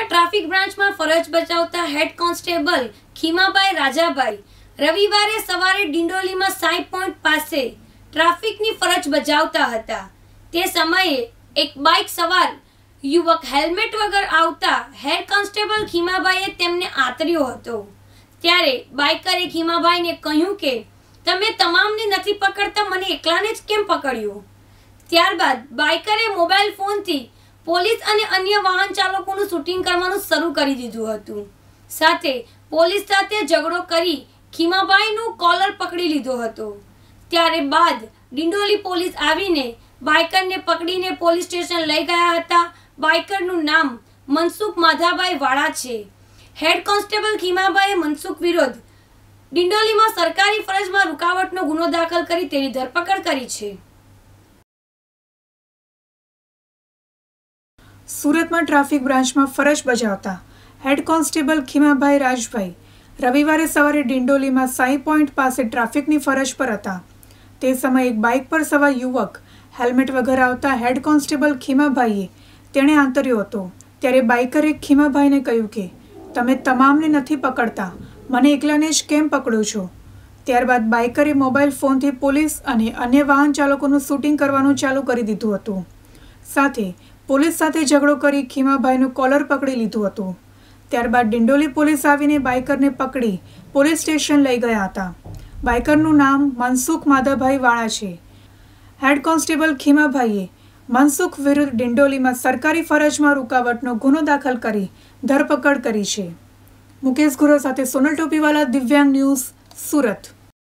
ભુજમાં ટ્રાફિક બ્રાન્ચમાં ફરજ બજાવતા હેડ કોન્સ્ટેબલ ખીમાભાઈ રાજાભાઈ રવિવારે સવારે ડિંડોલીમાં સાઈ પોઈન્ટ પાસે ટ્રાફિકની ફરજ બજાવતા હતા તે સમયે એક બાઇક સવાર યુવક હેલ્મેટ વગર આવતા હેડ કોન્સ્ટેબલ ખીમાભાઈએ તેમને આતર્યો હતો ત્યારે બાઇકરે ખીમાભાઈને કહ્યું કે તમે તમામને નથી પકડતા મને એકલાને જ કેમ પકડ્યો ત્યારબાદ બાઇકરે મોબાઈલ ફોનથી પોલીસ અને અન્ય વાહન ચાલકોનું શૂટિંગ કરવાનું શરૂ કરી દીધું હતું સાથે પોલીસ સાથે ઝઘડો કરી ખીમાભાઈનું કોલર પકડી લીધો હતો ત્યારે બાદ ડિંડોલી પોલીસ આવીને બાઇકરને પકડીને પોલીસ સ્ટેશન લઈ ગયા હતા બાઇકરનું નામ મનસુખ માધાભાઈ વાળા છે હેડ કોન્સ્ટેબલ ખીમાભાઈએ મનસુખ વિરોધ ડિંડોલીમાં સરકારી ફરજમાં રૂકાવટનો ગુનો દાખલ કરી તેની ધરપકડ કરી છે સુરતમાં ટ્રાફિક બ્રાન્ચમાં ફરજ બજાવતા હેડ કોન્સ્ટેબલ ખીમાભાઈ રાજભાઈ રવિવારે સવારે ડિંડોલીમાં સાઈ પોઈન્ટ પાસે ટ્રાફિકની ફરજ પર હતા તે સમયે એક બાઇક પર સવા યુવક હેલ્મેટ વગર આવતા હેડ કોન્સ્ટેબલ ખીમાભાઈએ તેણે આંતર્યો હતો ત્યારે બાઇકરે ખીમાભાઈને કહ્યું કે તમે તમામને નથી પકડતા મને એકલાને જ કેમ પકડો છો ત્યારબાદ બાઇકરે મોબાઈલ ફોનથી પોલીસ અને અન્ય વાહન ચાલકોનું શૂટિંગ કરવાનું ચાલુ કરી દીધું હતું સાથે પોલીસ સાથે ઝઘડો કરી ખીમાભાઈનું કોલર પકડી લીધું હતું ત્યારબાદ ડિંડોલી પોલીસ આવીને બાઇકરને પકડી પોલીસ સ્ટેશન લઈ ગયા હતા બાઇકરનું નામ મનસુખ માધવભાઈ વાળા છે હેડ કોન્સ્ટેબલ ખીમાભાઈએ મનસુખ વિરુદ્ધ ડિંડોલીમાં સરકારી ફરજમાં રૂકાવટનો ગુનો દાખલ કરી ધરપકડ કરી છે મુકેશ ગુરો સાથે સોનલ ટોપીવાલા દિવ્યાંગ ન્યૂઝ સુરત